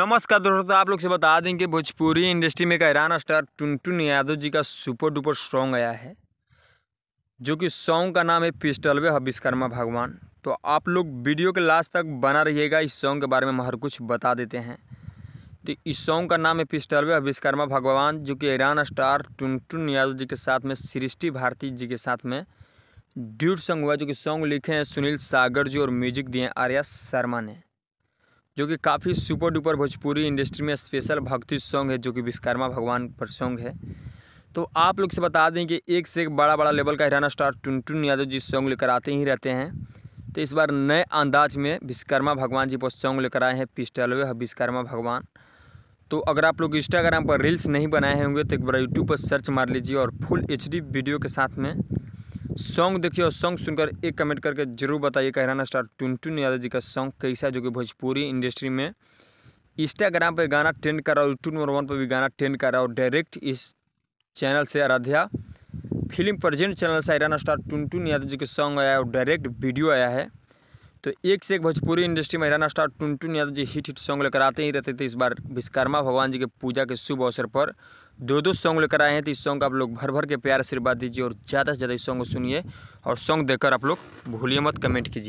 नमस्कार दोस्तों तो आप लोग से बता दें कि भोजपुरी इंडस्ट्री में ईरान स्टार टुनटुन यादव जी का सुपर डुपर सॉन्ग आया है जो कि सॉन्ग का नाम है पिस्टलवे व भगवान तो आप लोग वीडियो के लास्ट तक बना रहिएगा इस सॉन्ग के बारे में हर कुछ बता देते हैं तो इस सॉन्ग का नाम है पिस्टलवे व भगवान जो कि ईरान स्टार टुनटुन यादव जी के साथ में सृष्टि भारती जी के साथ में ड्यूट सॉन्ग हुआ जो कि सॉन्ग लिखे हैं सुनील सागर जी और म्यूजिक दिए आर्या शर्मा ने जो कि काफ़ी सुपर डुपर भोजपुरी इंडस्ट्री में स्पेशल भक्ति सॉन्ग है जो कि विश्वकर्मा भगवान पर सॉन्ग है तो आप लोग से बता दें कि एक से एक बड़ा बड़ा लेवल का हिराना स्टार टुनटुन यादव जी सॉन्ग लेकर आते ही रहते हैं तो इस बार नए अंदाज में विश्वकर्मा भगवान जी पर सॉन्ग लेकर आए हैं पिस्टलवे विश्वकर्मा भगवान तो अगर आप लोग इंस्टाग्राम पर रील्स नहीं बनाए होंगे तो एक बार यूट्यूब पर सर्च मार लीजिए और फुल एच वीडियो के साथ में सॉन्ग देखिए और सॉन्ग सुनकर एक कमेंट करके जरूर बताइए कहराना स्टार टुनटुन यादव जी का सॉन्ग कैसा जो कि भोजपुरी इंडस्ट्री में इंस्टाग्राम पर गाना ट्रेंड कर रहा है यूट्यूब नंबर वन पर भी गाना ट्रेंड कर रहा है और डायरेक्ट इस चैनल से आराध्या फिल्म प्रजेंट चैनल से हिराना स्टार टुनटुन यादव जी के सॉन्ग आया है और डायरेक्ट वीडियो आया है तो एक से एक भोजपुरी इंडस्ट्री में हिराना star Tuntun Yadav ji hit hit song लेकर आते ही रहते थे इस बार विश्वकर्मा भगवान जी के पूजा के शुभ अवसर पर दो दो सॉन्ग लेकर आए हैं तो इस सॉन्ग का आप लोग भर भर के प्यार आशीर्वाद दीजिए और ज़्यादा से ज़्यादा इस सॉन्ग को सुनिए और सॉन्ग देखकर आप लोग भूलिए मत कमेंट कीजिए